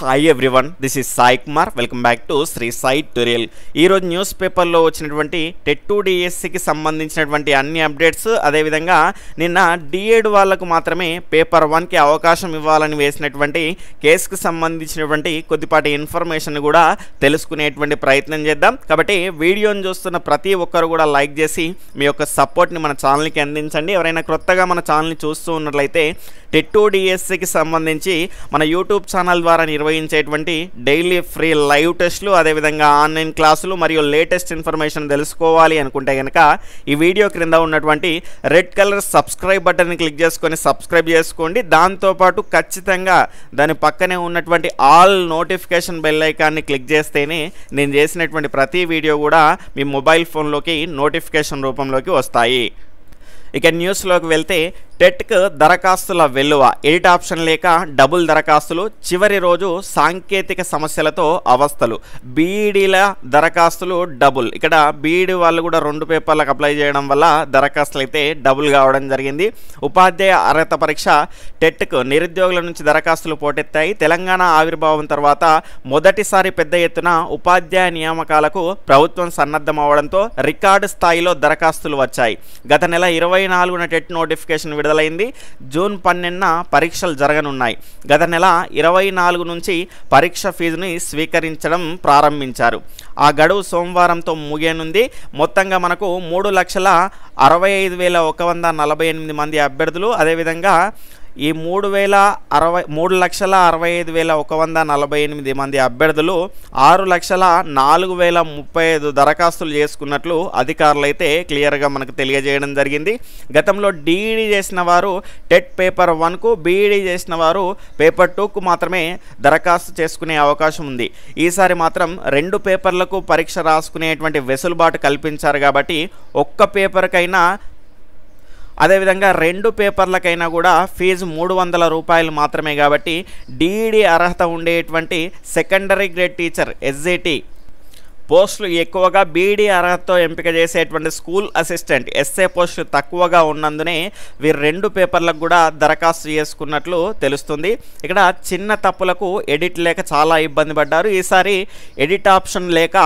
hi everyone this is Sai Kumar welcome back to Shri Sai tutorial ఈరోజు news పేపర్లో వచ్చినటువంటి టెట్ టూ డిఎస్సికి సంబంధించినటువంటి అన్ని అప్డేట్స్ అదేవిధంగా నిన్న డిఎడ్ వాళ్లకు మాత్రమే పేపర్ వన్కి అవకాశం ఇవ్వాలని వేసినటువంటి కేసుకు సంబంధించినటువంటి కొద్దిపాటి ఇన్ఫర్మేషన్ కూడా తెలుసుకునేటువంటి ప్రయత్నం చేద్దాం కాబట్టి వీడియోని చూస్తున్న ప్రతి ఒక్కరు కూడా లైక్ చేసి మీ యొక్క సపోర్ట్ని మన ఛానల్కి అందించండి ఎవరైనా క్రొత్తగా మన ఛానల్ని చూస్తూ ఉన్నట్లయితే టెట్ టూ డిఎస్సికి సంబంధించి మన యూట్యూబ్ ఛానల్ ద్వారా నిర్వహించ నిర్వహించేటువంటి డైలీ ఫ్రీ లైవ్ టెస్టులు అదేవిధంగా ఆన్లైన్ క్లాసులు మరియు లేటెస్ట్ ఇన్ఫర్మేషన్ తెలుసుకోవాలి అనుకుంటే కనుక ఈ వీడియో క్రింద ఉన్నటువంటి రెడ్ కలర్ సబ్స్క్రైబ్ బటన్ని క్లిక్ చేసుకొని సబ్స్క్రైబ్ చేసుకోండి దాంతోపాటు ఖచ్చితంగా దాని పక్కనే ఉన్నటువంటి ఆల్ నోటిఫికేషన్ బెల్ ఐకాన్ని క్లిక్ చేస్తేనే నేను చేసినటువంటి ప్రతి వీడియో కూడా మీ మొబైల్ ఫోన్లోకి నోటిఫికేషన్ రూపంలోకి వస్తాయి ఇక న్యూస్లోకి వెళ్తే టెట్కు దరఖాస్తుల వెల్లువ ఎడిట్ ఆప్షన్ లేక డబుల్ దరఖాస్తులు చివరి రోజు సాంకేతిక సమస్యలతో అవస్థలు బీఈడీల దరఖాస్తులు డబుల్ ఇక్కడ బీఈడి వాళ్ళు కూడా రెండు పేపర్లకు అప్లై చేయడం వల్ల దరఖాస్తులు అయితే డబుల్ కావడం జరిగింది ఉపాధ్యాయ అర్హత పరీక్ష టెట్కు నిరుద్యోగుల నుంచి దరఖాస్తులు పోటెత్తాయి తెలంగాణ ఆవిర్భావం తర్వాత మొదటిసారి పెద్ద ఎత్తున ఉపాధ్యాయ నియామకాలకు ప్రభుత్వం అవడంతో రికార్డు స్థాయిలో దరఖాస్తులు వచ్చాయి గత నెల ఇరవై నాలుగున టెట్ నోటిఫికేషన్ విడుదల విడుదలైంది జూన్ పన్నెండున పరీక్షలు జరగనున్నాయి గత నెల ఇరవై నాలుగు నుంచి పరీక్ష ఫీజుని స్వీకరించడం ప్రారంభించారు ఆ గడువు సోమవారంతో ముగియనుంది మొత్తంగా మనకు మూడు లక్షల అరవై ఐదు వేల ఒక వంద నలభై ఎనిమిది మంది అభ్యర్థులు అదేవిధంగా ఈ మూడు వేల అరవై మూడు లక్షల అరవై ఐదు వేల ఒక వంద నలభై ఎనిమిది మంది అభ్యర్థులు ఆరు లక్షల నాలుగు వేల ముప్పై ఐదు దరఖాస్తులు చేసుకున్నట్లు అధికారులు అయితే క్లియర్గా మనకు తెలియజేయడం జరిగింది గతంలో డీఈడీ చేసిన వారు టెట్ పేపర్ వన్కు బీఈడీ చేసిన వారు పేపర్ టూకు మాత్రమే దరఖాస్తు చేసుకునే అవకాశం ఉంది ఈసారి మాత్రం రెండు పేపర్లకు పరీక్ష రాసుకునేటువంటి వెసులుబాటు కల్పించారు కాబట్టి ఒక్క పేపర్కైనా అదేవిధంగా రెండు పేపర్లకైనా కూడా ఫీజు మూడు వందల రూపాయలు మాత్రమే కాబట్టి డిఈడి అర్హత ఉండేటువంటి సెకండరీ గ్రేడ్ టీచర్ ఎస్జేటి పోస్టులు ఎక్కువగా బీడీ అర్హతతో ఎంపిక చేసేటువంటి స్కూల్ అసిస్టెంట్ ఎస్ఏ పోస్టులు తక్కువగా ఉన్నందునే వీరు రెండు పేపర్లకు కూడా దరఖాస్తు చేసుకున్నట్లు తెలుస్తుంది ఇక్కడ చిన్న తప్పులకు ఎడిట్ లేక చాలా ఇబ్బంది పడ్డారు ఈసారి ఎడిట్ ఆప్షన్ లేక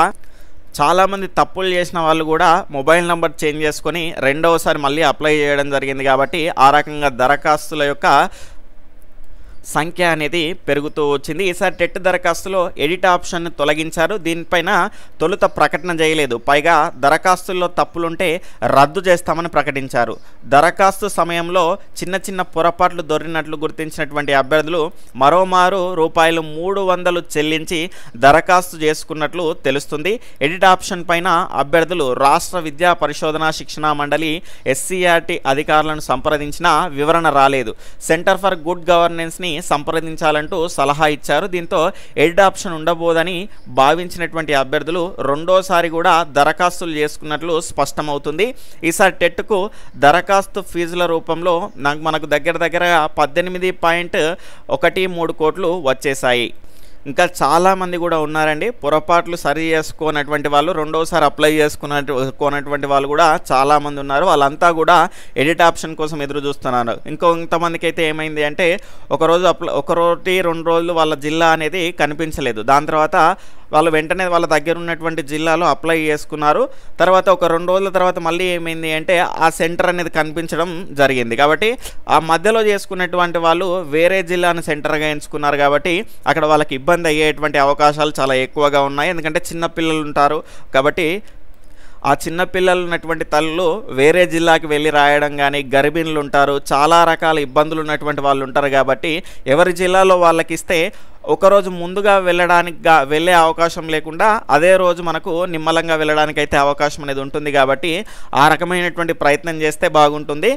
చాలామంది తప్పులు చేసిన వాళ్ళు కూడా మొబైల్ నెంబర్ చేంజ్ చేసుకొని రెండవసారి మళ్ళీ అప్లై చేయడం జరిగింది కాబట్టి ఆ రకంగా దరఖాస్తుల యొక్క సంఖ్య అనేది పెరుగుతూ వచ్చింది ఈసారి టెట్ దరఖాస్తులో ఎడిట్ ఆప్షన్ తొలగించారు దీనిపైన తొలుత ప్రకటన చేయలేదు పైగా దరఖాస్తుల్లో తప్పులుంటే రద్దు చేస్తామని ప్రకటించారు దరఖాస్తు సమయంలో చిన్న చిన్న పొరపాట్లు దొరికినట్లు గుర్తించినటువంటి అభ్యర్థులు మరోమారు రూపాయలు మూడు వందలు చెల్లించి దరఖాస్తు చేసుకున్నట్లు తెలుస్తుంది ఎడిట్ ఆప్షన్ పైన అభ్యర్థులు రాష్ట్ర విద్యా పరిశోధన శిక్షణ మండలి ఎస్సీఆర్టీ అధికారులను సంప్రదించినా వివరణ రాలేదు సెంటర్ ఫర్ గుడ్ గవర్నెన్స్ని సంప్రదించాలంటూ సలహా ఇచ్చారు దీంతో ఎడ్ ఆప్షన్ ఉండబోదని భావించినటువంటి అభ్యర్థులు రెండోసారి కూడా దరఖాస్తులు చేసుకున్నట్లు స్పష్టమవుతుంది ఈసారి టెట్కు దరఖాస్తు ఫీజుల రూపంలో నాకు మనకు దగ్గర దగ్గర పద్దెనిమిది పాయింట్ ఒకటి మూడు కోట్లు వచ్చేశాయి ఇంకా చాలామంది కూడా ఉన్నారండి పొరపాట్లు సరి చేసుకోనటువంటి వాళ్ళు రెండోసారి అప్లై చేసుకున్న కోనటువంటి వాళ్ళు కూడా చాలామంది ఉన్నారు వాళ్ళంతా కూడా ఎడిట్ ఆప్షన్ కోసం ఎదురు చూస్తున్నారు ఇంకొంతమందికి అయితే ఏమైంది అంటే ఒకరోజు అప్ల ఒకరోటి రెండు రోజులు వాళ్ళ జిల్లా అనేది కనిపించలేదు దాని తర్వాత వాళ్ళు వెంటనే వాళ్ళ దగ్గర ఉన్నటువంటి జిల్లాలో అప్లై చేసుకున్నారు తర్వాత ఒక రెండు రోజుల తర్వాత మళ్ళీ ఏమైంది అంటే ఆ సెంటర్ అనేది కనిపించడం జరిగింది కాబట్టి ఆ మధ్యలో చేసుకున్నటువంటి వాళ్ళు వేరే జిల్లాను సెంటర్గా ఎంచుకున్నారు కాబట్టి అక్కడ వాళ్ళకి ఇబ్బంది అయ్యేటువంటి అవకాశాలు చాలా ఎక్కువగా ఉన్నాయి ఎందుకంటే చిన్న పిల్లలు ఉంటారు కాబట్టి ఆ చిన్నపిల్లలు ఉన్నటువంటి తల్లులు వేరే జిల్లాకి వెళ్ళి రాయడం కానీ గర్భిణులు ఉంటారు చాలా రకాల ఇబ్బందులు ఉన్నటువంటి వాళ్ళు ఉంటారు కాబట్టి ఎవరి జిల్లాలో వాళ్ళకి ఇస్తే ఒకరోజు ముందుగా వెళ్ళడానికి వెళ్ళే అవకాశం లేకుండా అదే రోజు మనకు నిమ్మలంగా వెళ్ళడానికి అయితే అవకాశం అనేది ఉంటుంది కాబట్టి ఆ రకమైనటువంటి ప్రయత్నం చేస్తే బాగుంటుంది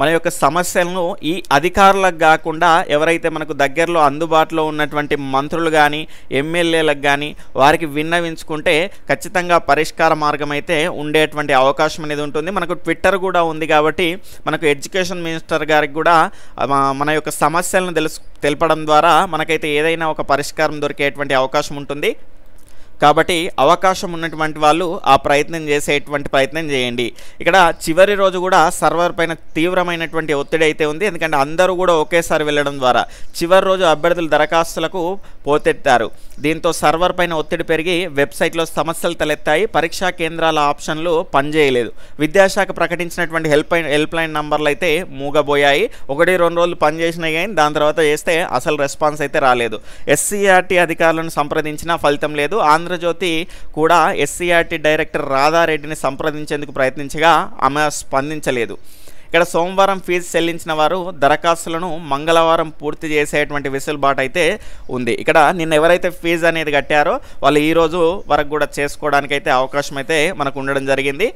మన యొక్క సమస్యలను ఈ అధికారులకు కాకుండా ఎవరైతే మనకు దగ్గరలో అందుబాటులో ఉన్నటువంటి మంత్రులు కానీ ఎమ్మెల్యేలకు కానీ వారికి విన్నవించుకుంటే ఖచ్చితంగా పరిష్కార మార్గం అయితే ఉండేటువంటి అవకాశం అనేది ఉంటుంది మనకు ట్విట్టర్ కూడా ఉంది కాబట్టి మనకు ఎడ్యుకేషన్ మినిస్టర్ గారికి కూడా మన యొక్క సమస్యలను తెలుసు తెలపడం ద్వారా మనకైతే ఏదైనా ఒక పరిష్కారం దొరికేటువంటి అవకాశం ఉంటుంది కాబట్టి అవకాశం ఉన్నటువంటి వాళ్ళు ఆ ప్రయత్నం చేసేటువంటి ప్రయత్నం చేయండి ఇక్కడ చివరి రోజు కూడా సర్వర్ పైన తీవ్రమైనటువంటి ఒత్తిడి అయితే ఉంది ఎందుకంటే అందరూ కూడా ఒకేసారి వెళ్ళడం ద్వారా చివరి రోజు అభ్యర్థుల దరఖాస్తులకు పోతెత్తారు దీంతో సర్వర్ పైన ఒత్తిడి పెరిగి వెబ్సైట్లో సమస్యలు తలెత్తాయి పరీక్షా కేంద్రాల ఆప్షన్లు పనిచేయలేదు విద్యాశాఖ ప్రకటించినటువంటి హెల్ప్ హెల్ప్ లైన్ నంబర్లు అయితే మూగబోయాయి ఒకటి రెండు రోజులు పనిచేసినాయి కానీ దాని తర్వాత చేస్తే అసలు రెస్పాన్స్ అయితే రాలేదు ఎస్సీఆర్టీ అధికారులను సంప్రదించినా ఫలితం లేదు ఆంధ్ర ఆంధ్రజ్యోతి కూడా ఎస్సీఆర్టీ e డైరెక్టర్ రాధారెడ్డిని సంప్రదించేందుకు ప్రయత్నించగా ఆమె స్పందించలేదు ఇక్కడ సోమవారం ఫీజు చెల్లించిన వారు దరఖాస్తులను మంగళవారం పూర్తి చేసేటువంటి వెసులుబాటు అయితే ఉంది ఇక్కడ నిన్న ఎవరైతే ఫీజు అనేది కట్టారో వాళ్ళు ఈరోజు వరకు కూడా చేసుకోవడానికైతే అవకాశం అయితే మనకు ఉండడం జరిగింది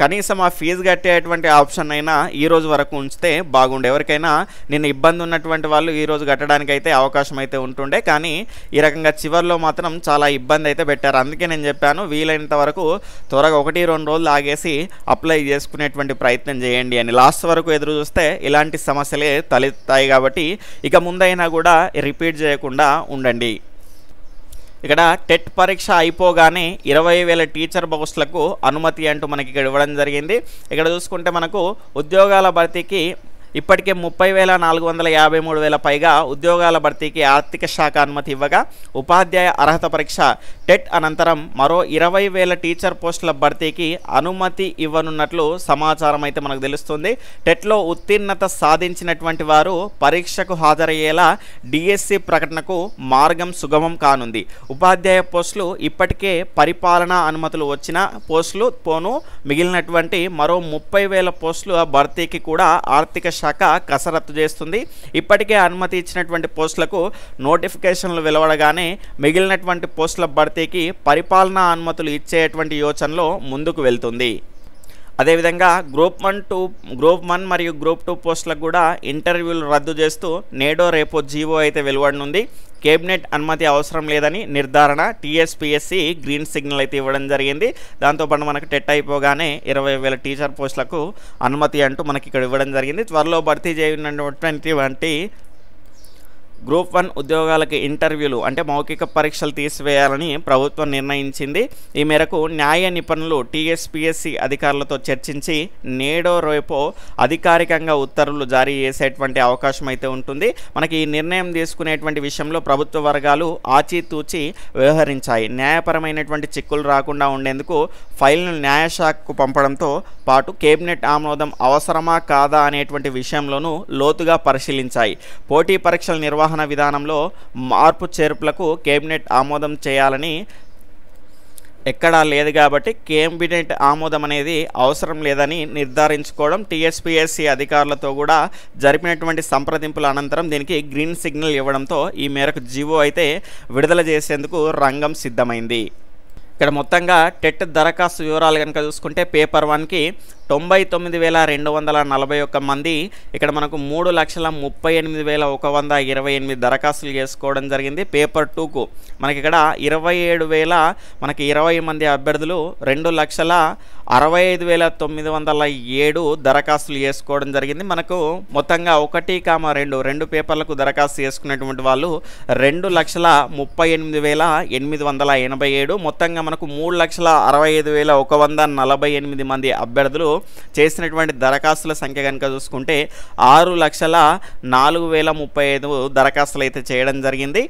కనీసం ఆ ఫీజు కట్టేటువంటి ఆప్షన్ అయినా ఈ రోజు వరకు ఉంచితే బాగుండే ఎవరికైనా నిన్న ఇబ్బంది ఉన్నటువంటి వాళ్ళు ఈ రోజు కట్టడానికి అయితే అవకాశం అయితే ఉంటుండే కానీ ఈ రకంగా చివరిలో మాత్రం చాలా ఇబ్బంది అయితే పెట్టారు అందుకే నేను చెప్పాను వీలైనంత వరకు త్వరగా ఒకటి రెండు రోజులు ఆగేసి అప్లై చేసుకునేటువంటి ప్రయత్నం చేయండి అని లాస్ట్ వరకు ఎదురు చూస్తే ఇలాంటి సమస్యలే తలెత్తాయి కాబట్టి ఇక ముందైనా కూడా రిపీట్ చేయకుండా ఉండండి ఇక్కడ టెట్ పరీక్ష అయిపోగానే ఇరవై వేల టీచర్ పోస్టులకు అనుమతి అంటూ మనకి ఇక్కడ ఇవ్వడం జరిగింది ఇక్కడ చూసుకుంటే మనకు ఉద్యోగాల భర్తీకి ఇప్పటికే ముప్పై వేల నాలుగు వందల యాభై మూడు వేల పైగా ఉద్యోగాల భర్తీకి ఆర్థిక శాఖ అనుమతి ఇవ్వగా ఉపాధ్యాయ అర్హత పరీక్ష టెట్ అనంతరం మరో ఇరవై వేల టీచర్ పోస్టుల భర్తీకి అనుమతి ఇవ్వనున్నట్లు సమాచారం అయితే మనకు తెలుస్తుంది టెట్లో ఉత్తీర్ణత సాధించినటువంటి వారు పరీక్షకు హాజరయ్యేలా డిఎస్సి ప్రకటనకు మార్గం సుగమం కానుంది ఉపాధ్యాయ పోస్టులు ఇప్పటికే పరిపాలనా అనుమతులు వచ్చిన పోస్టులు పోను మిగిలినటువంటి మరో ముప్పై వేల పోస్టుల భర్తీకి కూడా ఆర్థిక శాఖ కసరత్తు చేస్తుంది ఇప్పటికే అనుమతి ఇచ్చినటువంటి పోస్టులకు నోటిఫికేషన్లు వెలువడగానే మిగిలినటువంటి పోస్టుల భర్తీకి పరిపాలనా అనుమతులు ఇచ్చేటువంటి యోచనలో ముందుకు వెళ్తుంది అదేవిధంగా group one two group one మరియు గ్రూప్ టూ పోస్టులకు కూడా ఇంటర్వ్యూలు రద్దు చేస్తూ నేడో రేపో జీవో అయితే వెలువడనుంది కేబినెట్ అనుమతి అవసరం లేదని నిర్ధారణ టీఎస్పిఎస్సి గ్రీన్ సిగ్నల్ అయితే ఇవ్వడం జరిగింది దాంతోపాటు మనకు టెట్ అయిపోగానే ఇరవై వేల టీచర్ పోస్టులకు అనుమతి అంటూ మనకి ఇక్కడ ఇవ్వడం జరిగింది త్వరలో భర్తీ చేయనటువంటి గ్రూప్ వన్ ఉద్యోగాలకి ఇంటర్వ్యూలు అంటే మౌఖిక పరీక్షలు తీసివేయాలని ప్రభుత్వం నిర్ణయించింది ఈ మేరకు న్యాయ నిపుణులు టీఎస్పీఎస్సీ అధికారులతో చర్చించి నేడో రేపో అధికారికంగా ఉత్తర్వులు జారీ చేసేటువంటి అవకాశం అయితే ఉంటుంది మనకి ఈ నిర్ణయం తీసుకునేటువంటి విషయంలో ప్రభుత్వ వర్గాలు ఆచితూచి వ్యవహరించాయి న్యాయపరమైనటువంటి చిక్కులు రాకుండా ఉండేందుకు ఫైల్ను న్యాయశాఖకు పంపడంతో పాటు కేబినెట్ ఆమోదం అవసరమా కాదా అనేటువంటి విషయంలోనూ లోతుగా పరిశీలించాయి పోటీ పరీక్షల నిర్వహణ నిర్వహణ విధానంలో మార్పు చేర్పులకు కేబినెట్ ఆమోదం చేయాలని ఎక్కడా లేదు కాబట్టి కేబినెట్ ఆమోదం అనేది అవసరం లేదని నిర్ధారించుకోవడం టీఎస్పీఎస్సీ అధికారులతో కూడా జరిపినటువంటి సంప్రదింపుల అనంతరం దీనికి గ్రీన్ సిగ్నల్ ఇవ్వడంతో ఈ మేరకు జీవో అయితే విడుదల చేసేందుకు రంగం సిద్ధమైంది ఇక్కడ మొత్తంగా టెట్ దరఖాస్తు వివరాలు కనుక చూసుకుంటే పేపర్ వన్కి తొంభై తొమ్మిది వేల రెండు వందల నలభై ఒక్క మంది ఇక్కడ మనకు మూడు లక్షల ముప్పై ఎనిమిది వేల ఒక వంద ఇరవై ఎనిమిది దరఖాస్తులు చేసుకోవడం జరిగింది పేపర్ టూకు మనకి ఇక్కడ ఇరవై ఏడు వేల మనకి ఇరవై మంది అభ్యర్థులు రెండు లక్షల అరవై ఐదు వేల తొమ్మిది వందల ఏడు దరఖాస్తులు చేసుకోవడం జరిగింది మనకు మొత్తంగా ఒకటి కామ రెండు రెండు పేపర్లకు దరఖాస్తు చేసుకునేటువంటి వాళ్ళు రెండు లక్షల ముప్పై ఎనిమిది వేల ఎనిమిది వందల ఎనభై ఏడు మొత్తంగా మనకు మూడు లక్షల అరవై ఐదు వేల ఒక వంద నలభై ఎనిమిది మంది అభ్యర్థులు చేసినటువంటి దరఖాస్తుల సంఖ్య కనుక చూసుకుంటే ఆరు లక్షల నాలుగు వేల ముప్పై ఐదు దరఖాస్తులు అయితే చేయడం జరిగింది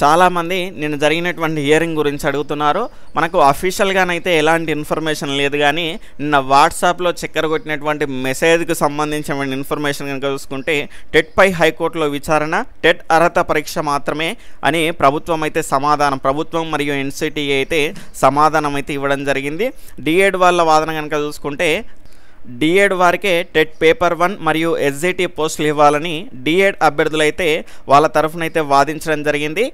చాలామంది నేను జరిగినటువంటి హియరింగ్ గురించి అడుగుతున్నారు మనకు అఫీషియల్గానైతే ఎలాంటి ఇన్ఫర్మేషన్ లేదు కానీ నిన్న వాట్సాప్లో చక్కెర కొట్టినటువంటి మెసేజ్కి సంబంధించిన ఇన్ఫర్మేషన్ కనుక చూసుకుంటే టెట్పై హైకోర్టులో విచారణ టెట్ అర్హత పరీక్ష మాత్రమే అని ప్రభుత్వం అయితే సమాధానం ప్రభుత్వం మరియు ఎన్సిటిఏ అయితే సమాధానం అయితే ఇవ్వడం జరిగింది డిఎడ్ వాళ్ళ వాదన కనుక చూసుకుంటే డిఎడ్ వారికే టెట్ పేపర్ వన్ మరియు ఎస్జిటి పోస్టులు ఇవ్వాలని డిఎడ్ అభ్యర్థులైతే వాళ్ళ తరఫునైతే వాదించడం జరిగింది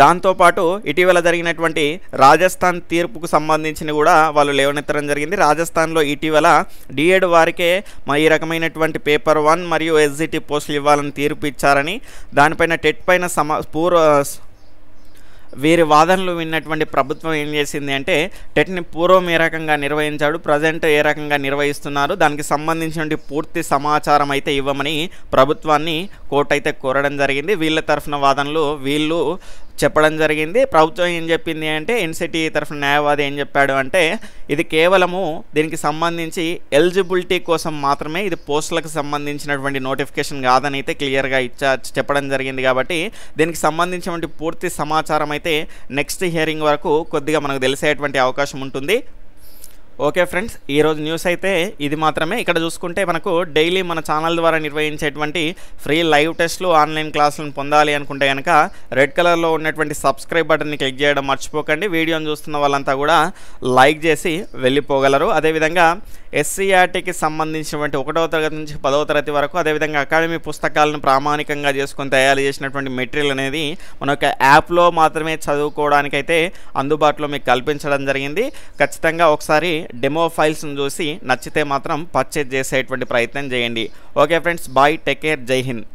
దాంతోపాటు ఇటీవల జరిగినటువంటి రాజస్థాన్ తీర్పుకు సంబంధించిన కూడా వాళ్ళు లేవనెత్తడం జరిగింది రాజస్థాన్లో ఇటీవల డిఎడ్ వారికే ఈ రకమైనటువంటి పేపర్ వన్ మరియు ఎస్జిటి పోస్టులు ఇవ్వాలని తీర్పు ఇచ్చారని దానిపైన టెట్ పైన సమా పూర్వ వీరి వాదనలు విన్నటువంటి ప్రభుత్వం ఏం చేసింది అంటే టెట్ని పూర్వం ఏ రకంగా నిర్వహించాడు ప్రజెంట్ ఏ రకంగా నిర్వహిస్తున్నారు దానికి సంబంధించినటువంటి పూర్తి సమాచారం అయితే ఇవ్వమని ప్రభుత్వాన్ని కోర్టు అయితే కోరడం జరిగింది వీళ్ళ తరఫున వాదనలు వీళ్ళు చెప్పడం జరిగింది ప్రభుత్వం ఏం చెప్పింది అంటే ఎన్సిటీ తరఫున న్యాయవాది ఏం చెప్పాడు అంటే ఇది కేవలము దీనికి సంబంధించి ఎలిజిబిలిటీ కోసం మాత్రమే ఇది పోస్టులకు సంబంధించినటువంటి నోటిఫికేషన్ కాదని అయితే క్లియర్గా ఇచ్చా చెప్పడం జరిగింది కాబట్టి దీనికి సంబంధించినటువంటి పూర్తి సమాచారం అయితే నెక్స్ట్ హియరింగ్ వరకు కొద్దిగా మనకు తెలిసేటువంటి అవకాశం ఉంటుంది ఓకే ఫ్రెండ్స్ ఈరోజు న్యూస్ అయితే ఇది మాత్రమే ఇక్కడ చూసుకుంటే మనకు డైలీ మన ఛానల్ ద్వారా నిర్వహించేటువంటి ఫ్రీ లైవ్ టెస్ట్లు ఆన్లైన్ క్లాసులను పొందాలి అనుకుంటే కనుక రెడ్ కలర్లో ఉన్నటువంటి సబ్స్క్రైబ్ బటన్ని క్లిక్ చేయడం మర్చిపోకండి వీడియోని చూస్తున్న వాళ్ళంతా కూడా లైక్ చేసి వెళ్ళిపోగలరు అదేవిధంగా ఎస్సీఆర్టీకి e సంబంధించినటువంటి ఒకటవ తరగతి నుంచి పదవ తరగతి వరకు అదేవిధంగా అకాడమీ పుస్తకాలను ప్రామాణికంగా చేసుకొని తయారు చేసినటువంటి మెటీరియల్ అనేది మన యొక్క యాప్లో మాత్రమే చదువుకోవడానికైతే అందుబాటులో మీకు కల్పించడం జరిగింది ఖచ్చితంగా ఒకసారి డెమో ఫైల్స్ను చూసి నచ్చితే మాత్రం పర్చేజ్ చేసేటువంటి ప్రయత్నం చేయండి okay friends bye take care జై హింద్